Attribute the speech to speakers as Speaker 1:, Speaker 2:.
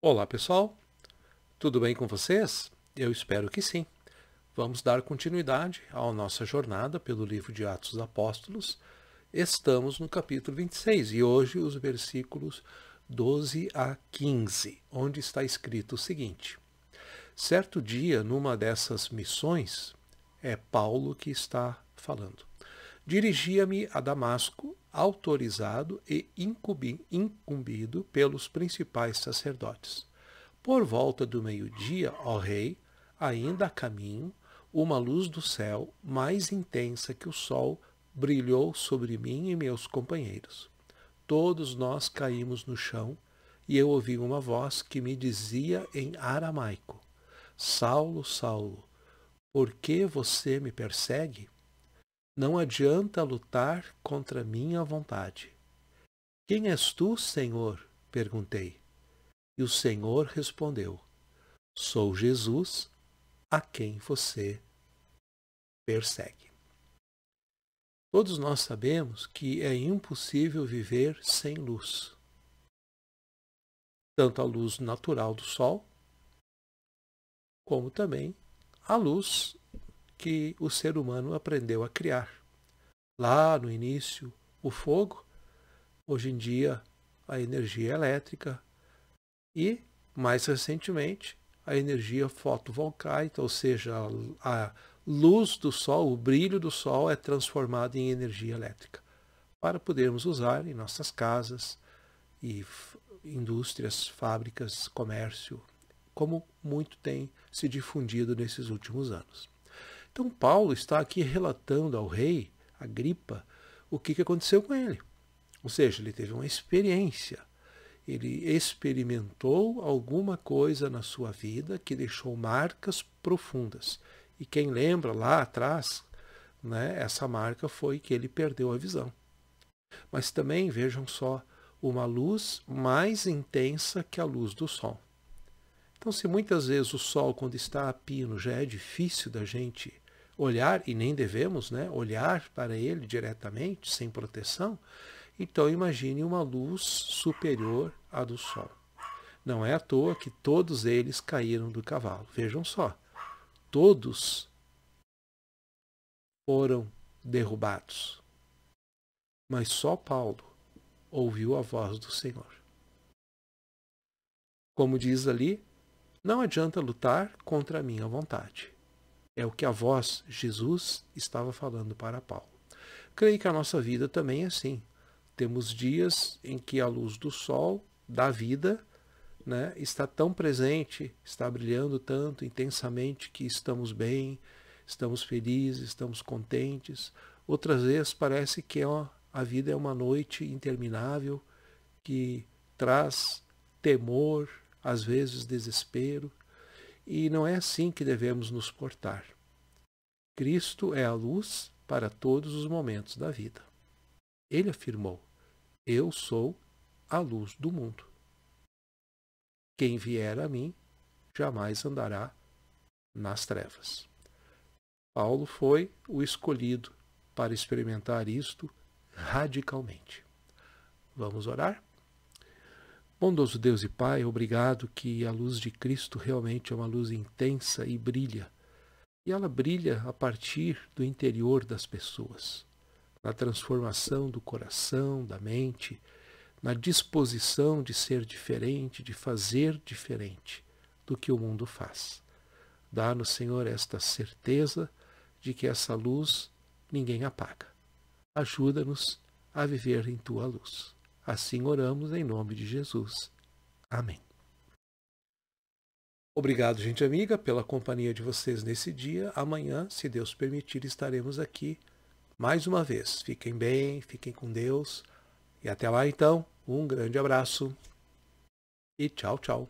Speaker 1: Olá pessoal, tudo bem com vocês? Eu espero que sim. Vamos dar continuidade à nossa jornada pelo livro de Atos dos Apóstolos. Estamos no capítulo 26 e hoje os versículos 12 a 15, onde está escrito o seguinte: Certo dia, numa dessas missões, é Paulo que está falando. Dirigia-me a Damasco autorizado e incumbido pelos principais sacerdotes. Por volta do meio-dia, ó rei, ainda a caminho, uma luz do céu, mais intensa que o sol, brilhou sobre mim e meus companheiros. Todos nós caímos no chão, e eu ouvi uma voz que me dizia em aramaico: Saulo, Saulo, por que você me persegue? Não adianta lutar contra minha vontade. Quem és tu, Senhor? perguntei. E o Senhor respondeu: Sou Jesus, a quem você persegue. Todos nós sabemos que é impossível viver sem luz. Tanto a luz natural do sol, como também a luz que o ser humano aprendeu a criar. Lá no início, o fogo, hoje em dia, a energia elétrica e, mais recentemente, a energia fotovoltaica, ou seja, a luz do sol, o brilho do sol é transformado em energia elétrica para podermos usar em nossas casas e indústrias, fábricas, comércio, como muito tem se difundido nesses últimos anos. Então, Paulo está aqui relatando ao rei Agripa o que, aconteceu com ele. Ou seja, ele teve uma experiência. Ele experimentou alguma coisa na sua vida que deixou marcas profundas. E quem lembra lá atrás, né, essa marca foi que ele perdeu a visão. Mas também, vejam só, uma luz mais intensa que a luz do sol. Então, se muitas vezes o sol, quando está a pino, já é difícil da gente olhar, e nem devemos né, olhar para ele diretamente, sem proteção, então imagine uma luz superior à do Sol. Não é à toa que todos eles caíram do cavalo. Vejam só, todos foram derrubados. Mas só Paulo ouviu a voz do Senhor. Como diz ali, não adianta lutar contra a minha vontade. É o que a voz Jesus estava falando para Paulo. Creio que a nossa vida também é assim. Temos dias em que a luz do sol, da vida, né, está tão presente, está brilhando tanto intensamente que estamos bem, estamos felizes, estamos contentes. Outras vezes parece que ó, é a vida é uma noite interminável que traz temor, às vezes desespero, e não é assim que devemos nos portar. Cristo é a luz para todos os momentos da vida. Ele afirmou: Eu sou a luz do mundo. Quem vier a mim jamais andará nas trevas. Paulo foi o escolhido para experimentar isto radicalmente. Vamos orar? Bondoso Deus e Pai, obrigado que a luz de Cristo realmente é uma luz intensa e brilha. E ela brilha a partir do interior das pessoas, na transformação do coração, da mente, na disposição de ser diferente, de fazer diferente do que o mundo faz. Dá-nos, Senhor, esta certeza de que essa luz ninguém apaga. Ajuda-nos a viver em tua luz. Assim oramos em nome de Jesus. Amém. Obrigado, gente amiga, pela companhia de vocês nesse dia. Amanhã, se Deus permitir, estaremos aqui mais uma vez. Fiquem bem, fiquem com Deus. E até lá então, um grande abraço e tchau, tchau.